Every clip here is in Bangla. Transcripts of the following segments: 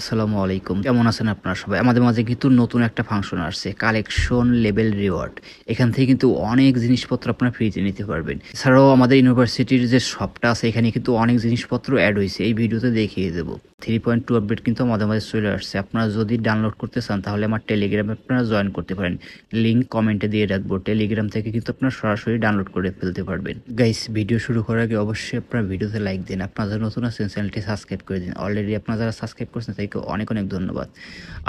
আসসালামু আলাইকুম কেমন আছেন আপনারা সবাই আমাদের মাঝে কিন্তু নতুন একটা ফাংশন আসছে কালেকশন লেভেল রিওয়ার্ড এখান থেকে কিন্তু অনেক জিনিসপত্র আপনারা ফ্রিতে নিতে পারবেন এছাড়াও আমাদের ইউনিভার্সিটির যে শপটা আছে এখানে কিন্তু অনেক জিনিসপত্র অ্যাড হয়েছে এই ভিডিওতে দেখিয়ে দেবো থ্রি পয়েন্ট টু আপডেট কিন্তু মাঝে মাঝে চলে আসছে আপনারা যদি ডাউনলোড করতে চান তাহলে আমার টেলিগ্রামে আপনারা জয়েন করতে পারেন লিঙ্ক কমেন্টে দিয়ে রাখবো টেলিগ্রাম থেকে কিন্তু আপনারা সরাসরি ডাউনলোড করে ফেলতে পারবেন গাইস ভিডিও শুরু করার আগে অবশ্যই আপনারা ভিডিওতে লাইক দিন আপনারা যারা নতুন আছেন চ্যানেলটি সাবস্ক্রাইব করে দিন অলরেডি আপনারা যারা সাবস্ক্রাইব করছেন তাইকে অনেক অনেক ধন্যবাদ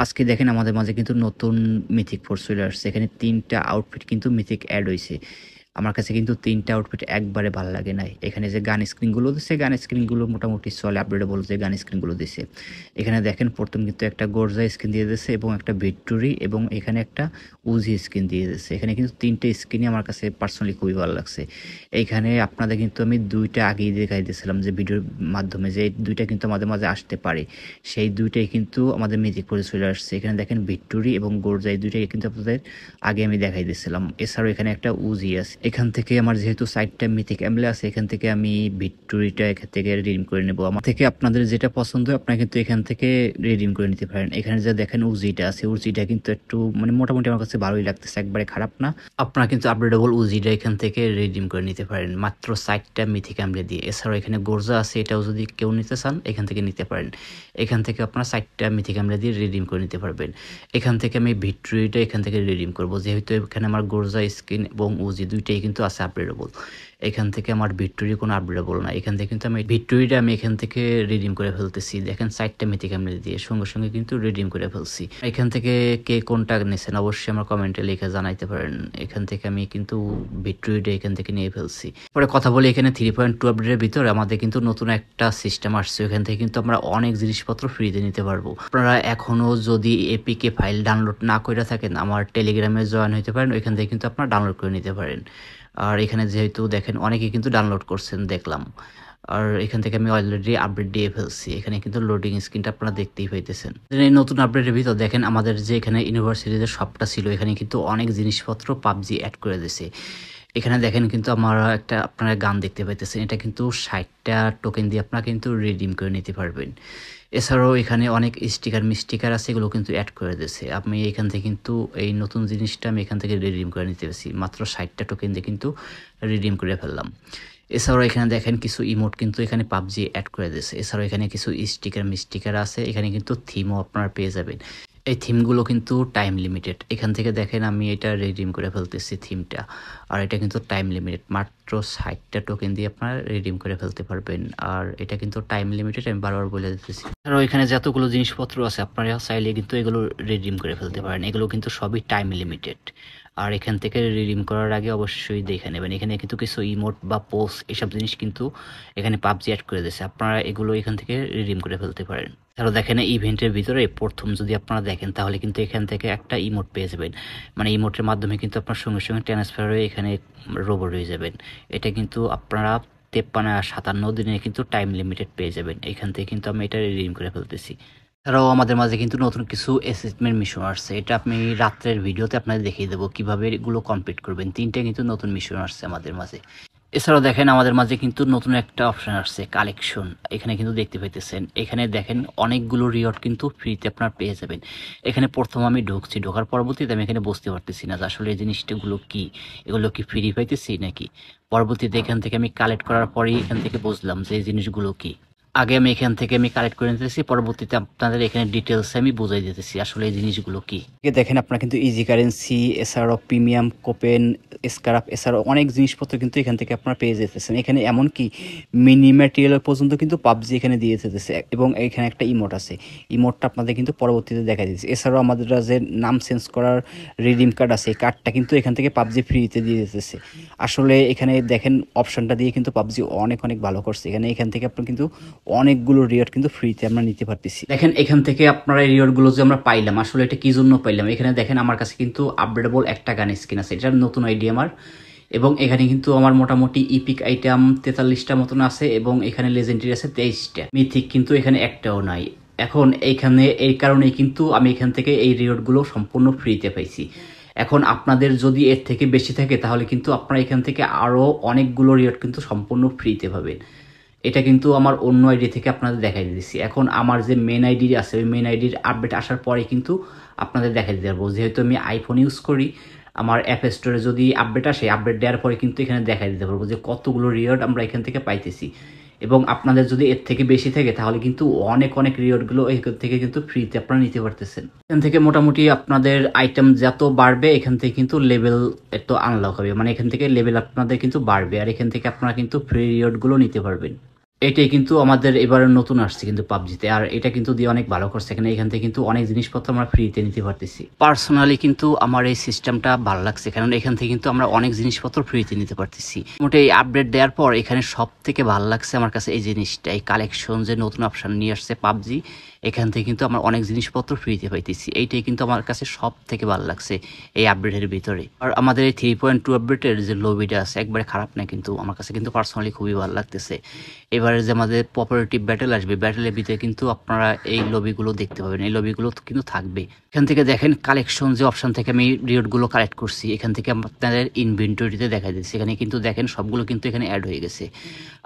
আজকে দেখেন আমাদের মাঝে কিন্তু নতুন মিথিক ফোর চলে আসছে এখানে তিনটা আউটফিট কিন্তু মিথিক অ্যাড হয়েছে আমার কাছে কিন্তু তিনটা আউটফিট একবারে ভালো লাগে নাই এখানে যে গান স্ক্রিনগুলো দিচ্ছে গান স্ক্রিনগুলো মোটামুটি চলে আপডেটেবল যে গান স্ক্রিনগুলো দিছে এখানে দেখেন প্রথম কিন্তু একটা গোর্জা স্ক্রিন দিয়ে দিয়েছে এবং একটা ভিক্টোরি এবং এখানে একটা উজি স্ক্রিন দিয়ে দিয়েছে এখানে কিন্তু তিনটে স্ক্রিনই আমার কাছে পার্সোনালি খুবই ভালো লাগছে এইখানে আপনাদের কিন্তু আমি দুইটা আগেই দেখাই দিয়েছিলাম যে ভিডিওর মাধ্যমে যে দুইটা কিন্তু আমাদের মাঝে আসতে পারে সেই দুইটাই কিন্তু আমাদের মেজিক করে চলে আসছে এখানে দেখেন ভিক্টোরি এবং গোর্জা এই দুইটাই কিন্তু আপনাদের আগে আমি দেখাই দিয়েছিলাম এছাড়াও এখানে একটা উজি আছে এখান থেকে আমার যেহেতু সাইডটা মিথিক অ্যামলে আছে এখান থেকে আমি ভিক্টোরিটা এখান থেকে রিডিম করে নেবো আমার থেকে আপনাদের যেটা পছন্দ আপনারা কিন্তু এখান থেকে রিডিম করে নিতে পারেন এখানে যা দেখেন উজিটা আছে উজিটা কিন্তু একটু মানে মোটামুটি আমার কাছে ভালোই লাগতেছে একবারে খারাপ না আপনারা কিন্তু আপডেটেবল উজিটা এখান থেকে রিডিম করে নিতে পারেন মাত্র সাইডটা মিথিক ক্যামলে দিয়ে এছাড়াও এখানে গোর্জা আছে এটাও যদি কেউ নিতে চান এখান থেকে নিতে পারেন এখান থেকে আপনারা সাইডটা মিথিক অ্যামলে দিয়ে রিডিম করে নিতে পারবেন এখান থেকে আমি ভিক্টোরিটা এখান থেকে রিডিম করবো যেহেতু এখানে আমার গোর্জা স্কিন এবং উজি দুইটাই এটাই কিন্তু আছে আপডেটেবল এখান থেকে আমার ভিক্টোরি কোনো আপডেটেবল না এখান থেকে কিন্তু আমি ভিক্টোরিটা আমি এখান থেকে রিডিম করে ফেলতেছি দেখেন সাইডটা মিথিক আমি দিয়ে সঙ্গে সঙ্গে কিন্তু রিডিম করে ফেলছি এখান থেকে কে কোনটা নিয়েছেন অবশ্যই আমার কমেন্টে লিখে জানাইতে পারেন এখান থেকে আমি কিন্তু ভিক্টোরিটা এখান থেকে নিয়ে ফেলছি পরে কথা বলি এখানে থ্রি পয়েন্ট টু আপডেটের ভিতরে আমাদের কিন্তু নতুন একটা সিস্টেম আসছে এখান থেকে কিন্তু আমরা অনেক জিনিসপত্র ফ্রিতে নিতে পারবো আপনারা এখনও যদি এপিকে ফাইল ডাউনলোড না করে থাকেন আমার টেলিগ্রামে জয়েন হইতে পারেন ওইখান থেকে কিন্তু আপনারা ডাউনলোড করে নিতে পারেন আর এখানে যেহেতু দেখেন অনেকে কিন্তু ডাউনলোড করছেন দেখলাম আর এখান থেকে আমি অলরেডি আপডেট দিয়ে ফেলছি এখানে কিন্তু লোডিং স্ক্রিনটা আপনারা দেখতেই পাইতেছেন এই নতুন আপডেটের ভিতর দেখেন আমাদের যে এখানে ইউনিভার্সিটিতে সবটা ছিল এখানে কিন্তু অনেক জিনিসপত্র পাবজি অ্যাড করে দিয়েছে এখানে দেখেন কিন্তু আমার একটা আপনারা গান দেখতে পাইতেছেন এটা কিন্তু ষাটটা টোকেন দিয়ে আপনারা কিন্তু রিডিম করে নিতে পারবেন এছাড়াও এখানে অনেক স্টিকার মিস্টিকার আছে এগুলো কিন্তু অ্যাড করে দিয়েছে আমি এখান থেকে কিন্তু এই নতুন জিনিসটা আমি এখান থেকে রিডিম করে নিতে পারছি মাত্র ষাটটা টোকেন দিয়ে কিন্তু রিডিম করে ফেললাম এছাড়াও এখানে দেখেন কিছু ইমোট কিন্তু এখানে পাবজি অ্যাড করে দিয়েছে এছাড়াও এখানে কিছু স্টিকার মিস্টিকার আছে এখানে কিন্তু থিমও আপনারা পেয়ে যাবেন এই থিমগুলো কিন্তু টাইম লিমিটেড এখান থেকে দেখেন আমি এটা রিডিম করে ফেলতেছি থিমটা আর এটা কিন্তু টাইম লিমিটেড মাত্র ষাটটা টোকেন দিয়ে আপনারা রিডিম করে ফেলতে পারবেন আর এটা কিন্তু টাইম লিমিটেড আমি বারবার বলে দিতেছি আর এখানে যতগুলো জিনিসপত্র আছে আপনারা চাইলে কিন্তু এগুলো রিডিম করে ফেলতে পারেন এগুলো কিন্তু সবই টাইম লিমিটেড আর এখান থেকে রিডিম করার আগে অবশ্যই দেখে নেবেন এখানে কিন্তু কিছু ইমোট বা পোস্ট এসব জিনিস কিন্তু এখানে পাবজি অ্যাড করে দিয়েছে আপনারা এগুলো এখান থেকে রিডিম করে ফেলতে পারেন তাহলে দেখেন ইভেন্টের ভিতরে প্রথম যদি আপনারা দেখেন তাহলে কিন্তু এখান থেকে একটা ইমোট পেয়ে যাবেন মানে ইমোটের মাধ্যমে কিন্তু আপনার সঙ্গে সঙ্গে ট্রান্সফার হয়ে এখানে রোবট হয়ে যাবেন এটা কিন্তু আপনারা তেপ্পান্ন সাতান্ন দিনে কিন্তু টাইম লিমিটেড পেয়ে যাবেন এখান থেকে কিন্তু আমি এটা রিডিম করে ফেলতেছি এছাড়াও আমাদের মাঝে কিন্তু নতুন কিছু অ্যাসেসমেন্ট মিশন আসছে এটা আপনি রাত্রের ভিডিওতে আপনাদের দেখিয়ে দেবো কীভাবে এগুলো কমপ্লিট করবেন তিনটে কিন্তু নতুন মিশন আসছে আমাদের মাঝে এছাড়াও দেখেন আমাদের মাঝে কিন্তু নতুন একটা অপশান আসছে কালেকশন এখানে কিন্তু দেখতে পেতেছেন এখানে দেখেন অনেকগুলো রিওয়ার্ড কিন্তু ফ্রিতে আপনার পেয়ে যাবেন এখানে প্রথম আমি ঢুকছি ঢোকার পরবর্তীতে আমি এখানে বুঝতে পারতেছি না যে আসলে এই জিনিসটাগুলো কি এগুলো কি ফ্রি পাইতেছি নাকি পরবর্তীতে এখান থেকে আমি কালেক্ট করার পরেই এখান থেকে বুঝলাম যে এই জিনিসগুলো কী আগে আমি এখান থেকে আমি কালেক্ট করে নিতেছি পরবর্তীতে আপনাদের এখানে ডিটেলস আমি বুঝাই দিতেছি আসলে এই জিনিসগুলো কি দেখেন আপনার কিন্তু ইজি কারেন্সি এছাড়াও প্রিমিয়াম কোপেন স্কারাপ এছাড়াও অনেক জিনিসপত্র কিন্তু এখান থেকে আপনারা পেয়ে যেতেছেন এখানে এমনকি মিনি ম্যাটেরিয়াল পর্যন্ত কিন্তু পাবজি এখানে দিয়ে যেতেছে এবং এখানে একটা ইমোট আছে ইমোটটা আপনাদের কিন্তু পরবর্তীতে দেখা দিয়েছে এছাড়াও আমাদের যে নাম চেঞ্জ করার রিডিম কার্ড আছে এই কার্ডটা কিন্তু এখান থেকে পাবজি ফ্রিতে দিয়ে যেতেছে আসলে এখানে দেখেন অপশনটা দিয়ে কিন্তু পাবজি অনেক অনেক ভালো করছে এখানে এখান থেকে আপনার কিন্তু অনেকগুলো রিওয়ার্ড কিন্তু ফ্রিতে আমরা নিতে পারতেছি দেখেন এখান থেকে আপনারা এই রিওয়ার্ডগুলো যে আমরা পাইলাম আসলে এটা কি জন্য পাইলাম এখানে দেখেন আমার কাছে কিন্তু আপডেটেবল একটা গান স্কিন আছে এটার নতুন আইডিয়া আমার এবং এখানে কিন্তু আমার মোটামুটি ইপিক আইটেম তেতাল্লিশটা মতন আছে এবং এখানে লেজেন্ডারি আছে তেইশটা মিথিক কিন্তু এখানে একটাও নাই এখন এইখানে এই কারণেই কিন্তু আমি এখান থেকে এই রিওয়ার্ডগুলো সম্পূর্ণ ফ্রিতে পাইছি এখন আপনাদের যদি এর থেকে বেশি থাকে তাহলে কিন্তু আপনারা এখান থেকে আরও অনেকগুলো রিওয়ার্ড কিন্তু সম্পূর্ণ ফ্রিতে পাবেন এটা কিন্তু আমার অন্য আইডি থেকে আপনাদের দেখাই দিয়েছি এখন আমার যে মেন আইডি আছে ওই মেন আইডির আপডেট আসার পরে কিন্তু আপনাদের দেখাই দিতে পারবো যেহেতু আমি আইফোন ইউজ করি আমার অ্যাপ স্টোরে যদি আপডেট আসে আপডেট দেওয়ার পরে কিন্তু এখানে দেখাই দিতে পারবো যে কতগুলো রিওয়ার্ড আমরা এখান থেকে পাইতেছি এবং আপনাদের যদি এর থেকে বেশি থাকে তাহলে কিন্তু অনেক অনেক রিওয়ার্ডগুলো এখান থেকে কিন্তু ফ্রিতে আপনারা নিতে পারতেছেন এখান থেকে মোটামুটি আপনাদের আইটেম যত বাড়বে এখান থেকে কিন্তু লেভেল একটু আনলক হবে মানে এখান থেকে লেভেল আপনাদের কিন্তু বাড়বে আর এখান থেকে আপনারা কিন্তু ফ্রি রিওয়ার্ডগুলো নিতে পারবেন এটাই কিন্তু আমাদের এবারে নতুন আসছে কিন্তু পাবজিতে আর এটা কিন্তু দিয়ে অনেক ভালো করছে এখানে এখান থেকে কিন্তু অনেক জিনিসপত্র আমরা ফ্রিতে নিতে পারতেছি পার্সোনালি কিন্তু আমার এই সিস্টেমটা ভালো লাগছে কারণ এখান থেকে কিন্তু আমরা অনেক জিনিসপত্র ফ্রিতে নিতে পারতেছি মোটে এই আপডেট দেওয়ার পর এখানে সব থেকে ভালো লাগছে আমার কাছে এই জিনিসটা এই কালেকশন যে নতুন অপশান নিয়ে আসছে পাবজি এখান থেকে কিন্তু আমরা অনেক জিনিসপত্র ফ্রিতে পাইতেছি এইটাই কিন্তু আমার কাছে সব থেকে ভালো লাগছে এই আপডেটের ভিতরে আর আমাদের এই থ্রি পয়েন্ট টু আপডেটের যে লবিটা আছে একবারে খারাপ না কিন্তু আমার কাছে কিন্তু পার্সোনালি খুবই ভালো লাগতেছে এবার যে আমাদের পপারেটিভ ব্যাটেল আসবে ব্যাটেলের ভিতরে কিন্তু আপনারা এই লবিগুলো দেখতে পাবেন এই লবিগুলো কিন্তু থাকবে এখান থেকে দেখেন কালেকশন যে অপশান থেকে আমি রিওটগুলো কালেক্ট করছি এখান থেকে আপনাদের ইনভেন্টরিতে দেখা যাচ্ছে এখানে কিন্তু দেখেন সবগুলো কিন্তু এখানে অ্যাড হয়ে গেছে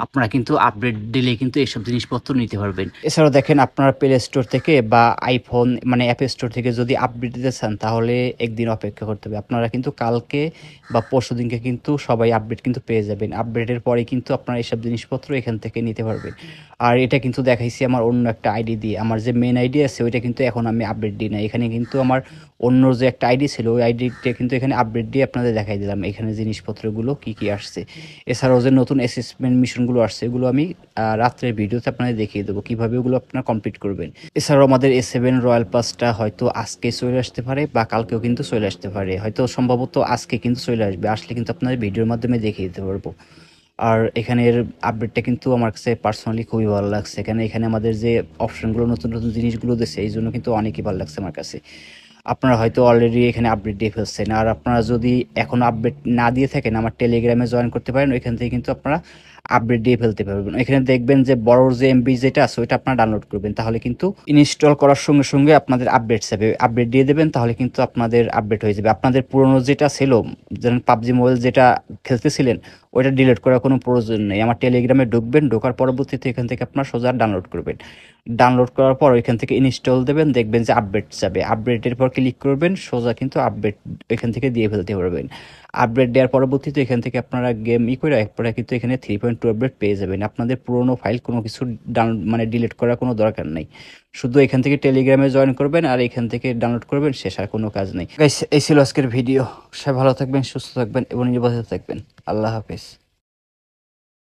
আপনারা কিন্তু আপডেট দিলে কিন্তু এইসব জিনিসপত্র নিতে পারবেন এছাড়াও দেখেন আপনারা প্লে স্টোর থেকে বা আইফোন মানে অ্যাপ স্টোর থেকে যদি আপডেট দিতে চান তাহলে একদিন অপেক্ষা করতে হবে আপনারা কিন্তু কালকে বা পরশু দিনকে কিন্তু সবাই আপডেট কিন্তু পেয়ে যাবেন আপডেটের পরে কিন্তু আপনারা এইসব জিনিসপত্র এখান থেকে নিয়ে নিতে পারবে আর এটা কিন্তু দেখাইছি আমার অন্য একটা আইডি দিয়ে আমার যে মেন আইডি আছে ওইটা কিন্তু এখন আমি আপডেট দিই না এখানে কিন্তু আমার অন্য যে একটা আইডি ছিল ওই আইডিটা কিন্তু এখানে আপডেট দিয়ে আপনাদের দেখাই দিলাম এখানে জিনিসপত্রগুলো কি কি আসছে এছাড়াও যে নতুন অ্যাসেসমেন্ট মিশনগুলো আসছে এগুলো আমি রাত্রের ভিডিওতে আপনাদের দেখিয়ে দেবো কীভাবে ওগুলো আপনারা কমপ্লিট করবেন এছাড়াও আমাদের এ সেভেন রয়্যাল পাসটা হয়তো আজকে চলে আসতে পারে বা কালকেও কিন্তু চলে আসতে পারে হয়তো সম্ভবত আজকে কিন্তু চলে আসবে আসলে কিন্তু আপনাদের ভিডিওর মাধ্যমে দেখিয়ে দিতে পারবো আর এখানের আপডেটটা কিন্তু আমার কাছে পার্সোনালি খুবই ভালো লাগছে কেন এখানে আমাদের যে অপশনগুলো নতুন নতুন জিনিসগুলো দিয়েছে এই জন্য কিন্তু অনেকই ভালো লাগছে আমার কাছে আপনারা হয়তো অলরেডি এখানে আপডেট দিয়ে ফেলছেন আর আপনারা যদি এখন আপডেট না দিয়ে থাকেন আমার টেলিগ্রামে জয়েন করতে পারেন ওইখান থেকে কিন্তু আপনারা আপডেট দিয়ে ফেলতে পারবেন এখানে দেখবেন যে বড় যে এমবি যেটা আছে ওইটা আপনারা ডাউনলোড করবেন তাহলে কিন্তু ইনস্টল করার সঙ্গে সঙ্গে আপনাদের আপডেট যাবে আপডেট দিয়ে দেবেন তাহলে কিন্তু আপনাদের আপডেট হয়ে যাবে আপনাদের পুরনো যেটা ছিল যেমন পাবজি মোবাইল যেটা খেলতেছিলেন ওইটা ডিলিট করার কোনো প্রয়োজন নেই আমার টেলিগ্রামে ঢুকবেন ঢোকার পরবর্তীতে এখান থেকে আপনার সোজা ডাউনলোড করবেন ডাউনলোড করার পর ওইখান থেকে ইনস্টল দেবেন দেখবেন যে আপডেট যাবে আপডেটের পর ক্লিক করবেন সোজা কিন্তু আপডেট এখান থেকে দিয়ে ফেলতে পারবেন আপডেট দেওয়ার পরবর্তীতে এখান থেকে আপনারা গেম ই করে একপরে কিন্তু এখানে থ্রি পয়েন্ট টু আপডেট পেয়ে যাবেন আপনাদের পুরনো ফাইল কোনো কিছু ডাউন মানে ডিলিট করার কোনো দরকার নেই শুধু এখান থেকে টেলিগ্রামে জয়েন করবেন আর এখান থেকে ডাউনলোড করবেন শেষ আর কোনো কাজ নেই এই ছিল আজকের ভিডিও সে ভালো থাকবেন সুস্থ থাকবেন এবং নির্বাচিত থাকবেন আল্লাহ হাফিজ